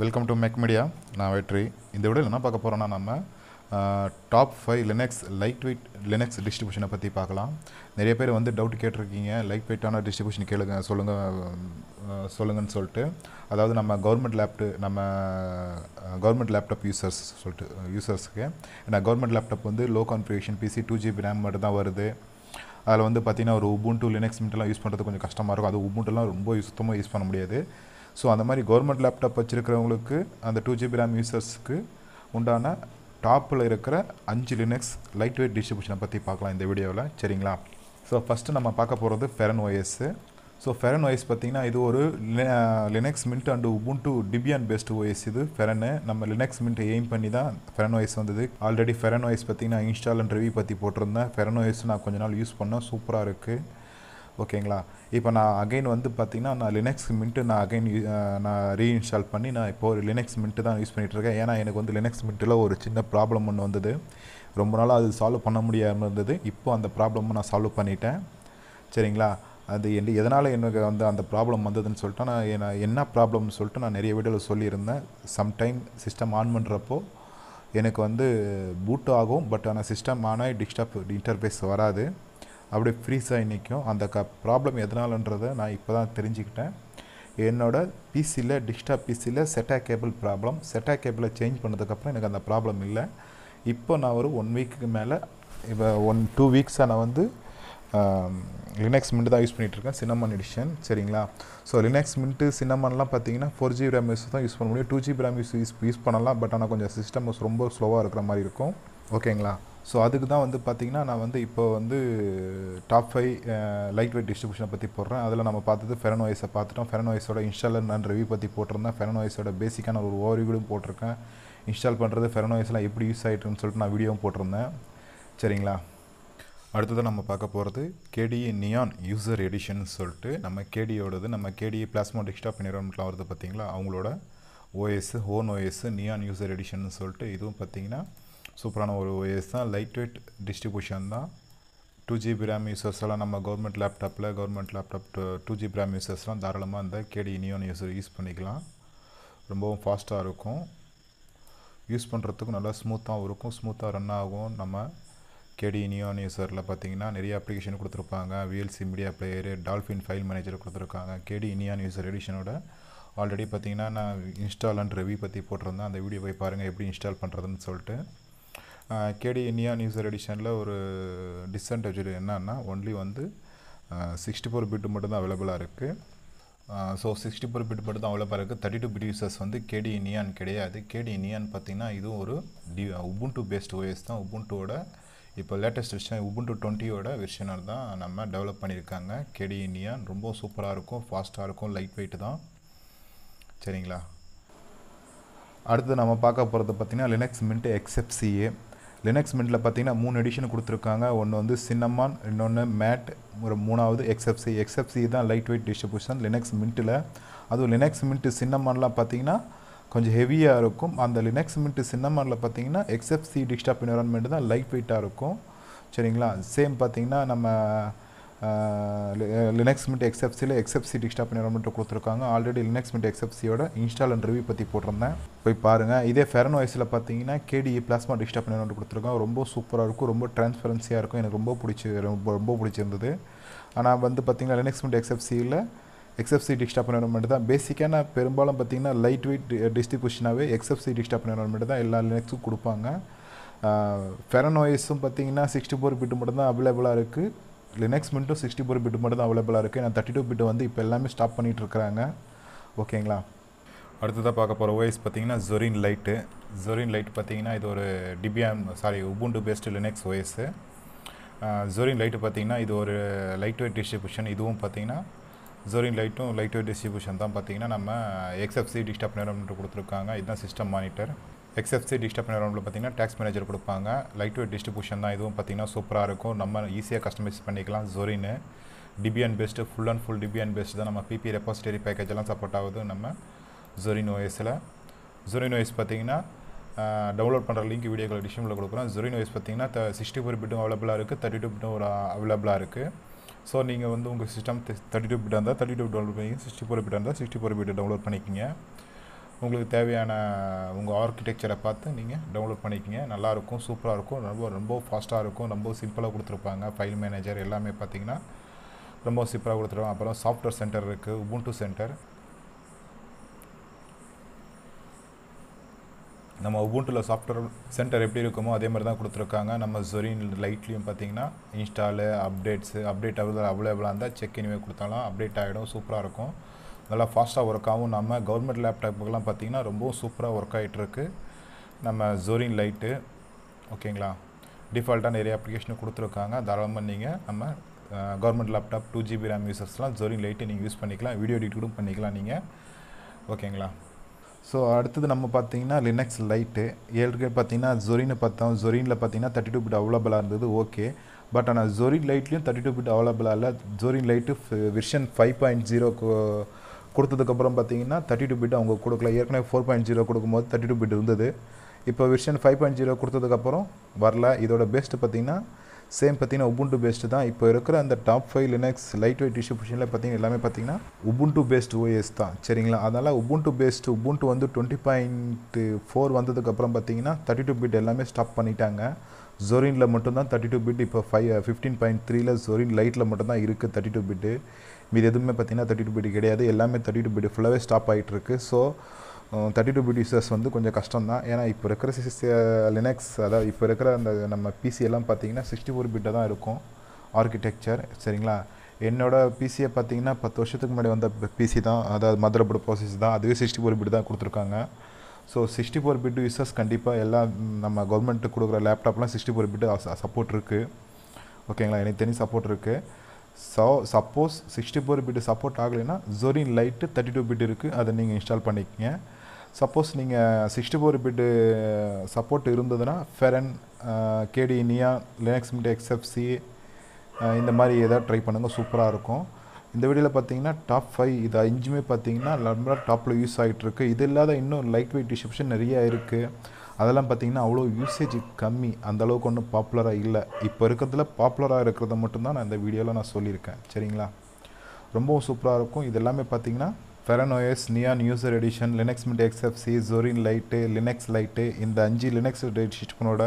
welcome to Meg media நான் வெற்றி இந்த விட என்ன பார்க்க போகிறோன்னா நம்ம top five Linux light lightweight Linux டிஸ்ட்ரிபியூஷனை பற்றி பார்க்கலாம் நிறைய பேர் வந்து டவுட் கேட்டிருக்கீங்க லைட் வெயிட்டான டிஸ்ட்ரிபியூஷன் கேளுங்க சொல்லுங்கள் சொல்லுங்கன்னு சொல்லிட்டு அதாவது நம்ம கவர்மெண்ட் லேப்டு நம்ம கவர்மெண்ட் லேப்டாப் யூசர்ஸ் சொல்லிட்டு யூசர்ஸுக்கு ஏன்னா கவர்மெண்ட் லேப்டாப் வந்து low configuration PC two GB RAM மட்டும் தான் வருது அதில் வந்து பார்த்திங்கன்னா ஒரு டூ லினக்ஸ் மீட்டெலாம் யூஸ் பண்ணுறது கொஞ்சம் கஷ்டமாக இருக்கும் அது உபுன்ட்டுலாம் ரொம்ப சுத்தமாக யூஸ் பண்ண முடியாது ஸோ அந்த மாதிரி கவர்மெண்ட் லேப்டாப் வச்சுருக்கிறவங்களுக்கு அந்த டூ ஜிபி ரேம் யூசர்ஸ்க்கு உண்டான டாப்பில் இருக்கிற அஞ்சு லினக்ஸ் லைட் வெயிட் டிஸ்ட்ரிபியூஷனை பற்றி பார்க்கலாம் இந்த வீடியோவில் சரிங்களா ஸோ ஃபஸ்ட்டு நம்ம பார்க்க போகிறது Feren OS so Feren OS பார்த்திங்கன்னா இது ஒரு Linux Mint and Ubuntu Debian best OS இது ஃபெரனு நம்ம லினக்ஸ் மின்ட் எய்ம் பண்ணி தான் ஃபெரன் ஓஎஸ் வந்தது ஆல்ரெடி ஃபெரன் ஓஎஸ் பார்த்திங்கன்னா இன்ஸ்டால் அண்ட் ரிவ்யூ பற்றி போட்டிருந்தேன் ஃபெரன் ஓஎஸ் நான் கொஞ்ச நாள் யூஸ் பண்ணேன் சூப்பராக இருக்குது ஓகேங்களா இப்போ நான் அகைன் வந்து பார்த்திங்கன்னா நான் லினக்ஸ் மின்ட்டு நான் அகைன் நான் ரீஇன்ஸ்டால் பண்ணி நான் இப்போ ஒரு லினக்ஸ் மின்ட்டு தான் யூஸ் பண்ணிகிட்ருக்கேன் ஏன்னா எனக்கு வந்து லினக்ஸ் மின்ட்டில் ஒரு சின்ன ப்ராப்ளம் ஒன்று வந்தது ரொம்ப நாளாக அது சால்வ் பண்ண முடியாமல் இருந்தது இப்போது அந்த ப்ராப்ளமும் நான் சால்வ் பண்ணிட்டேன் சரிங்களா அது என் எதனால் எனக்கு வந்து அந்த ப்ராப்ளம் வந்ததுன்னு சொல்லிட்டு நான் என்ன ப்ராப்ளம்னு சொல்லிட்டு நான் நிறைய வீடியோவில் சொல்லியிருந்தேன் சம்டைம் சிஸ்டம் ஆன் பண்ணுறப்போ எனக்கு வந்து பூட் ஆகும் பட் ஆனால் சிஸ்டம் ஆனால் டிஸ்டர்ப் இன்டர்ஃபேஸ் வராது அப்படி ஃப்ரீஸாக இன்றைக்கும் நிற்கும் அந்த க ப்ராப்ளம் எதனாலன்றதை நான் இப்போ தான் தெரிஞ்சுக்கிட்டேன் என்னோடய பிசியில் டிஸ்டாப் பிசியில் செட்டா கேபிள் ப்ராப்ளம் செட்டா கேபிளை சேஞ்ச் பண்ணதுக்கப்புறம் எனக்கு அந்த ப்ராப்ளம் இல்லை இப்போ நான் ஒரு ஒன் வீக்குக்கு மேலே இப்போ ஒன் டூ வீக்ஸாக நான் வந்து லினக்ஸ் மின்ட்டு தான் யூஸ் பண்ணிகிட்ருக்கேன் சினமன் எடிஷன் சரிங்களா ஸோ லினக்ஸ் மின்ட்டு சினமன்லாம் பார்த்தீங்கன்னா ஃபோர் ஜிபி ரேம் யூஸ் தான் யூஸ் பண்ண முடியும் two GB RAM use use use பண்ணலாம் பட் ஆனால் கொஞ்சம் சிஸ்டம் ரொம்ப ஸ்லோவாக இருக்கிற மாதிரி இருக்கும் ஓகேங்களா ஸோ அதுக்கு தான் வந்து பார்த்திங்கன்னா நான் வந்து இப்போ வந்து டாப் ஃபைவ் லைட் வெயிட் டிஸ்ட்ரிபியூஷனை பற்றி போடுறேன் அதில் நம்ம பார்த்தது ஃபெரனோய்ஸை பார்த்துட்டோம் ஃபெரனோய்ஸோட இன்ஸ்டாலர் நான் ரிவ்யூ பற்றி போட்டிருந்தேன் ஃபெரனோய்ஸோட பேசிக்கான ஒரு ஓவர்வியூடும் போட்டிருக்கேன் இன்ஸ்டால் பண்ணுறது ஃபெரனோய்ஸ்லாம் எப்படி யூஸ் ஆகிட்டுருன்னு சொல்லிட்டு நான் வீடியோவும் போட்டிருந்தேன் சரிங்களா அடுத்தது நம்ம பார்க்க போகிறது கேடிஏ நியான் யூசர் எடிஷன் சொல்லிட்டு நம்ம கேடியோடது நம்ம கேடிஏ பிளாஸ்மோ டெஸ்க்டாப் என்விரான்மெண்ட்லாம் வருது பார்த்திங்களா அவங்களோட ஓஎஸ் ஹோன் ஓஎஸ் நியான் யூசர் எடிஷன் சொல்லிட்டு இதுவும் பார்த்திங்கன்னா சூப்பரான ஒரு ஓஎஸ் தான் லைட் வெயிட் டிஸ்ட்ரிபியூஷன் தான் டூ ஜிபி ரேம் யூசர்ஸ் நம்ம கவர்மெண்ட் லேப்டாப்பில் government laptop two GB RAM யூசர்ஸ்லாம் தாராளமாக அந்த கேடி நியோன் யூசர் யூஸ் பண்ணிக்கலாம் ரொம்பவும் ஃபாஸ்ட்டாக இருக்கும் யூஸ் பண்ணுறதுக்கும் நல்லா ஸ்மூத்தாகவும் இருக்கும் ஸ்மூத்தாக ரன் ஆகும் நம்ம கேடி நியோன் யூசரில் பார்த்தீங்கன்னா நிறைய அப்ளிகேஷன் கொடுத்துருப்பாங்க VLC media player Dolphin file manager கொடுத்துருக்காங்க கேடி இனியான் யூசர் எடிஷனோட ஆல்ரெடி பார்த்தீங்கன்னா நான் இன்ஸ்டால் அண்ட் ரெவி பற்றி போட்டிருந்தேன் அந்த வீடியோ போய் பாருங்கள் எப்படி இன்ஸ்டால் பண்ணுறதுன்னு சொல்லிட்டு கேடி இந்தியா நியூஸர் எடிஷனில் ஒரு டிஸ்அட்வான்டேஜ் என்னன்னா ஒன்லி வந்து சிக்ஸ்டி ஃபோர் பிட்டு மட்டும்தான் அவைலபிளாக இருக்குது ஸோ சிக்ஸ்டி ஃபோர் பிட் மட்டும் தான் அவைலபிளாக இருக்குது தேர்ட்டி டூ பிட் யூசர்ஸ் வந்து கேடி இனியான் கிடையாது கேடி இனியான் பார்த்திங்கன்னா இதுவும் ஒரு டி உபுண்டு பேஸ்ட் ஓஎஸ் தான் உபுண்டுவோட இப்போ லேட்டஸ்ட் விஷயம் உபுண்டு டுவெண்ட்டியோட வெர்ஷனர் தான் நம்ம டெவலப் பண்ணியிருக்காங்க கேடி இனியான் ரொம்ப சூப்பராக இருக்கும் ஃபாஸ்ட்டாக இருக்கும் லைட் வெயிட் தான் சரிங்களா அடுத்து நம்ம பார்க்க போகிறது பார்த்திங்கன்னா லினக்ஸ் மின்ட் எக்ஸ்எஃப்சிஏ லினக்ஸ் மின்ட்டில் பார்த்தீங்கன்னா மூணு எடிஷன் கொடுத்துருக்காங்க ஒன்று வந்து சின்னமான் இன்னொன்று மேட் ஒரு மூணாவது எக்ஸ்எஃப்சி எக்ஸ்எஃப்சி தான் லைட் வெயிட் டிஸ்ட்ரிபியூஷன் லினக்ஸ் மின்ட்டில் அதுவும் லினக்ஸ் மின்ட்டு சின்னமான்லாம் பார்த்தீங்கன்னா கொஞ்சம் ஹெவியாக இருக்கும் அந்த லினக்ஸ் மின்ட்டு சின்னமானில் பார்த்தீங்கன்னா எக்ஸ்எஃப்சி டிஸ்டாப் என்வரான்மெண்ட் தான் லைட் வெயிட்டாக இருக்கும் சரிங்களா சேம் பார்த்தீங்கன்னா நம்ம லினக்ஸ் மிட் எக்ஸ்எஃப்சியில் எக்ஸ்எஃப்சி டிஸ்டாப் என்வரன்மெண்ட்டை கொடுத்துருக்காங்க ஆல்ரெடி லினக்ஸ் மிட் எக்ஸ்எஃப்சியோட இன்ஸ்டால் அண்ட் ரிவ்யூ பற்றி போட்டிருந்தேன் போய் பாருங்கள் இதே ஃபெரன் வயசில் பார்த்தீங்கன்னா KDE Plasma desktop e environment கொடுத்துருக்காங்க ரொம்ப சூப்பராக இருக்கும் ரொம்ப டிரான்ஸ்பரன்சியாக இருக்கும் எனக்கு ரொம்ப பிடிச்சி ரொம்ப ரொம்ப பிடிச்சிருந்தது ஆனால் வந்து பார்த்திங்கன்னா லினக்ஸ் மிட் எக்ஸ்எஃப்சியில் எக்ஸ்எஃப்சி டிஸ்டாப் என்வரன்மெண்ட் தான் பேசிக்கான பெரும்பாலும் பார்த்திங்கன்னா லைட் வெயிட் டிஸ்ட்ரிபியூஷனாகவே எக்ஸ்எஃப்சி டிஸ்டாப் என்வரன்மெண்ட் தான் எல்லா லினக்ஸும் கொடுப்பாங்க ஃபெரன் ஒய்ஸும் பார்த்திங்கன்னா சிக்ஸ்டி ஃபோர் பிட்டு மட்டும்தான் அவைலபிளாக இருக்குது லினக்ஸ் மின்ட்டும் சிக்ஸ்டி ஃபோர் பிட்டு மட்டும் தான் அவைலபிளாக இருக்குது நான் தேர்ட்டி டூ பிட்டு வந்து இப்போ எல்லாமே ஸ்டாப் பண்ணிட்டு இருக்கிறாங்க ஓகேங்களா அடுத்ததாக பார்க்க போகிற ஓஎஸ் பார்த்தீங்கன்னா ஜொரின் லைட்டு ஜொரின் லைட் பார்த்தீங்கன்னா இது ஒரு DPM sorry Ubuntu based Linux OS Zorin Lite பார்த்தீங்கன்னா இது ஒரு லைட் வெயிட் டிஸ்ட்ரிபியூஷன் இதுவும் பார்த்தீங்கன்னா ஜொரின் லைட்டும் லைட் வெயிட் டிஸ்ட்ரிபியூஷன் தான் பார்த்தீங்கன்னா நம்ம எக்ஸ்எஃப்சி டிஸ்டப் நேரம்னு கொடுத்துருக்காங்க இதுதான் சிஸ்டம் மானிட்டர் எக்ஸ்எஃப்சி டிஸ்டர்ப் ரவுண்டில் பார்த்தீங்கன்னா டேக்ஸ் மேனேஜர் கொடுப்பாங்க லைட் வெயிட் டிஸ்ட்ரிபியூஷன் தான் இதுவும் பார்த்தீங்கன்னா சூப்பராக இருக்கும் நம்ம ஈஸியாக கஸ்டமைஸ் பண்ணிக்கலாம் ஜொரின்னு Debian based full and full Debian based தான் நம்ம பிபி ரெப்பாசிட்டரி பேக்கேஜ் எல்லாம் சப்போர்ட் ஆகுது நம்ம ஜொரின் ஓஎஸில் ஜொரின் ஓஎஸ் பார்த்தீங்கன்னா டவுன்லோட் பண்ணுற லிங்க் கால் டிஷனில் கொடுக்குறோம் ஜொரின் ஓஎஸ் பார்த்தீங்கன்னா த சிக்ஸ்டி ஃபோர் பிட்டும் அவைலபிளாக இருக்குது தேர்ட்டி டூ பிட்டும் ஒரு அவைலபிளாக இருக்குது ஸோ நீங்கள் வந்து உங்கள் சிஸ்டம் தேர்ட்டி டூ பிட்டாக இருந்தால் தேர்ட்டி டூ டவுன்லோட் பண்ணிக்கிங்க சிக்ஸ்டி ஃபோர் பிட்டாக இருந்தால் சிக்ஸ்டி ஃபோர் பிட்டு டவுன்லோட் பண்ணிக்கிங்க உங்களுக்கு தேவையான உங்கள் ஆர்கிடெக்சரை பார்த்து நீங்கள் டவுன்லோட் பண்ணிக்கிங்க நல்லாயிருக்கும் சூப்பராக இருக்கும் ரொம்ப ரொம்ப ஃபாஸ்ட்டாக இருக்கும் ரொம்ப சிம்பிளாக கொடுத்துருப்பாங்க ஃபைல் மேனேஜர் எல்லாமே பார்த்திங்கன்னா ரொம்ப சிம்பிளாக கொடுத்துருவாங்க அப்புறம் சாஃப்ட்வேர் சென்டர் இருக்குது உபுண்டு சென்டர் நம்ம உபுண்டில் சாஃப்ட்வேர் சென்டர் எப்படி இருக்குமோ அதே மாதிரி தான் கொடுத்துருக்காங்க நம்ம ஜொரின் லைட்லேயும் பார்த்தீங்கன்னா இன்ஸ்டாலு அப்டேட்ஸு அப்டேட் அவ்வளோ அவைலபிளாக இருந்தால் செக் இனிமேல் கொடுத்தாலும் அப்டேட் ஆகிடும் சூப்பராக இருக்கும் நல்லா ஃபாஸ்ட்டாக ஒர்க் ஆகும் நம்ம கவர்மெண்ட் லேப்டாப்புக்கெல்லாம் பார்த்திங்கன்னா ரொம்பவும் சூப்பராக ஒர்க் ஆகிட்டுருக்கு நம்ம ஜோரின் லைட்டு ஓகேங்களா டிஃபால்ட்டாக நிறைய அப்ளிகேஷன் கொடுத்துருக்காங்க தாராளமாக நீங்கள் நம்ம government laptop two GB RAM யூசர்ஸ்லாம் ஜோரின் லைட்டு நீங்கள் யூஸ் பண்ணிக்கலாம் வீடியோ எடிட் கூட பண்ணிக்கலாம் நீங்கள் ஓகேங்களா ஸோ அடுத்தது நம்ம பார்த்தீங்கன்னா லினக்ஸ் லைட்டு ஏழுக்கு பார்த்தீங்கன்னா ஜொரின்னு பார்த்தோம் ஜொரினில் பார்த்தீங்கன்னா தேர்ட்டி டூ பிட் அவைலபிளாக இருந்தது ஓகே பட் ஆனால் ஜொரின் லைட்லேயும் தேர்ட்டி டூ பிட் அவைலபிளாக இல்லை Zorin Lite version five point ஜீரோக்கு கொடுத்ததுக்கப்புறம் பார்த்தீங்கன்னா தேர்ட்டி டூ பிட் அவங்க கொடுக்கல ஏற்கனவே ஃபோர் பாயிண்ட் ஜீரோ கொடுக்கும்போது தேர்ட்டி டூ பிட் இருந்தது இப்போ விஷன் ஃபைவ் பாயிண்ட் ஜீரோ கொடுத்ததுக்கப்புறம் வரல இதோட பெஸ்ட் பார்த்திங்கன்னா சேம் பார்த்திங்கன்னா உபுண்டு பேஸ்ட் தான் இப்போ இருக்கிற அந்த top five Linux light weight டிஸ்ட்ரிபியூஷனில் பார்த்திங்கன்னா எல்லாமே பார்த்திங்கன்னா உபுண்டு பெஸ்ட் ஓஎஸ் தான் சரிங்களா அதனால் உபுண்டு பெஸ்ட் உபுண்டு வந்து டுவெண்ட்டி பாயிண்ட்டு ஃபோர் வந்ததுக்கப்புறம் பார்த்திங்கன்னா தேர்ட்டி டூ பிட் எல்லாமே ஸ்டாப் பண்ணிட்டாங்க ஜொரினில் மட்டும்தான் தேர்ட்டி டூ பிட் இப்போ ஃபைவ் ஃபிஃப்டீன் பாயிண்ட் த்ரீல ஜோரின் லைட்டில் மட்டும்தான் இருக்குது தேர்ட்டி டூ பிட்டு மீது எதுவுமே பார்த்திங்கன்னா தேர்ட்டி டூ பிடி கிடையாது எல்லாமே தேர்ட்டி டூ பிடி ஃபுல்லாகவே ஸ்டாப் ஆகிட்டு இருக்கு ஸோ தேர்ட்டி டூ பிட் வந்து கொஞ்சம் கஷ்டம் தான் ஏன்னா இப்போ இருக்கிற சிஸ் லினக்ஸ் அதாவது இப்போ இருக்கிற அந்த நம்ம பிசி எல்லாம் பார்த்தீங்கன்னா சிக்ஸ்டி ஃபோர் பிட்டாக தான் இருக்கும் ஆர்கிடெக்சர் சரிங்களா என்னோடய பிசியை பார்த்தீங்கன்னா பத்து வருஷத்துக்கு முன்னாடி வந்த பிசி தான் அதாவது மதுரை போர்டு ப்ராசஸ் தான் அதுவே சிக்ஸ்டி ஃபோர் பிட் தான் கொடுத்துருக்காங்க so sixty four bit users கண்டிப்பாக எல்லாம் நம்ம கவர்மெண்ட்டு கொடுக்குற லேப்டாப்லாம் சிக்ஸ்டி ஃபோர் பிட்டு சப்போர்ட் இருக்குது ஓகேங்களா எனக்கு தனி சப்போர்ட் இருக்குது so suppose sixty four bit support ஆகலைன்னா Zorin Lite thirty two bit இருக்குது அதை நீங்கள் இன்ஸ்டால் பண்ணிக்கங்க சப்போஸ் நீங்கள் சிக்ஸ்டி ஃபோர் பிட்டு சப்போர்ட் இருந்ததுன்னா Feren KDE neon Linux Mint XFCE இந்த மாதிரி எதாவது ட்ரை பண்ணுங்கள் சூப்பராக இருக்கும் இந்த வீடியோவில் பார்த்தீங்கன்னா டாப் ஃபைவ் இது அஞ்சுமே பார்த்தீங்கன்னா ரொம்ப டாப்பில் யூஸ் ஆகிட்டு இருக்குது இது இல்லாத இன்னும் லைட் வெயிட் டிஸ்கிரிப்ஷன் நிறையா இருக்குது அதெல்லாம் பார்த்தீங்கன்னா அவ்வளோ யூசேஜ் கம்மி அந்தளவுக்கு ஒன்றும் பாப்புலராக இல்லை இப்போ இருக்கிறதுல பாப்புலராக இருக்கிறத மட்டும்தான் நான் இந்த வீடியோவில் நான் சொல்லியிருக்கேன் சரிங்களா ரொம்பவும் சூப்பராக இருக்கும் இது எல்லாமே பார்த்திங்கன்னா Feren OS neon user edition Linux Mint XFCE Zorin Lite Linux Lite இந்த அஞ்சு லினக்ஸ் டிஸ்டிப்ஷனோட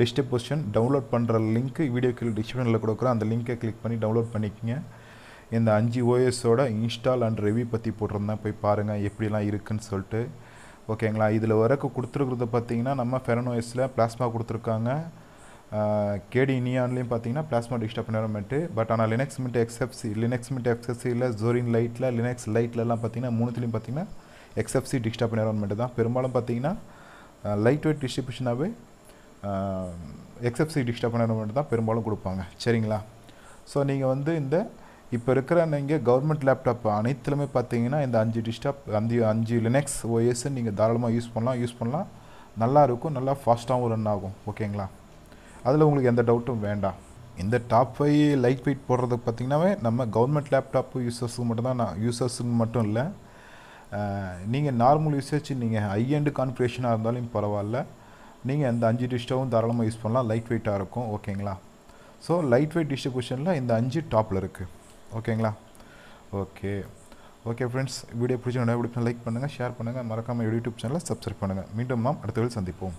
டிஸ்ட்ரிபியூஷன் டவுன்லோட் பண்ணுற லிங்க் வீடியோ கீழே டிஸ்கிரிப்ஷனில் கொடுக்குறோம் அந்த லிங்க்கை கிளிக் பண்ணி டவுன்லோட் பண்ணிக்கோங்க இந்த அஞ்சு ஓஎஸோட இன்ஸ்டால் அண்ட் ரிவ்யூ பற்றி போட்டிருந்தேன் போய் பாருங்கள் எப்படிலாம் இருக்குதுன்னு சொல்லிட்டு ஓகேங்களா இதில் வரக்கு கொடுத்துருக்குறது பார்த்தீங்கன்னா நம்ம ஃபெரனோய்ஸில் பிளாஸ்மா கொடுத்துருக்காங்க கேடி நியான்லேயும் பார்த்தீங்கன்னா பிளாஸ்மா டிஸ்டர்ப் என்வரன்மெண்ட்டு பட் ஆனால் Linux Mint XFCE Linux Mint இல்லை ஜோரின் லைட்டில் லினக்ஸ் லைட்லலாம் பார்த்தீங்கன்னா மூணுத்துலேயும் பார்த்தீங்கன்னா எக்ஸ்எஃப்சி டிஸ்டர்ப் என்வரன்மெண்ட்டு தான் பெரும்பாலும் பார்த்தீங்கன்னா லைட் வெயிட் டிஸ்ட்ரிபியூஷனாகவே எக்ஸ்எஃப்சி டிஸ்டர்ப் என்வரன்மெண்ட் தான் பெரும்பாலும் கொடுப்பாங்க சரிங்களா ஸோ நீங்கள் வந்து இந்த இப்போ இருக்கிற நீங்கள் கவர்மெண்ட் லேப்டாப் அனைத்துலையுமே பார்த்தீங்கன்னா இந்த அஞ்சு டிஸ்டாப் அஞ்சு அஞ்சு லினக்ஸ் ஓஎஸ் நீங்கள் தாராளமாக யூஸ் பண்ணலாம் யூஸ் பண்ணலாம் நல்லா இருக்கும் நல்லா ஃபாஸ்ட்டாகவும் ரன் ஆகும் ஓகேங்களா அதில் உங்களுக்கு எந்த டவுட்டும் வேண்டாம் இந்த டாப் ஃபைவ் லைட் வெயிட் போடுறது பார்த்திங்கனாவே நம்ம கவர்மெண்ட் லேப்டாப்பு யூசர்ஸுக்கு மட்டும்தான் நான் யூசர்ஸுக்கு மட்டும் இல்லை நீங்கள் நார்மல் யூசேஜ் நீங்கள் ஹை அண்டு கான்ஃபிகரேஷனாக இருந்தாலும் பரவாயில்ல நீங்கள் அந்த அஞ்சு டிஷ்டாவும் தாராளமாக யூஸ் பண்ணலாம் லைட் வெயிட்டாக இருக்கும் ஓகேங்களா ஸோ லைட் வெயிட் டிஸ்ட்ரிபியூஷனில் இந்த அஞ்சு டாப்பில் இருக்குது ஓகேங்களா ஓகே ஓகே ஃப்ரெண்ட்ஸ் வீடியோ நல்லா வீடியோ லைக் பண்ணுங்கள் ஷேர் பண்ணுங்கள் மறக்காமல் யூடியூப் சேனலை சப்ஸ்கிரைப் பண்ணுங்கள் மீண்டும் நாம் அடுத்த சந்திப்போம்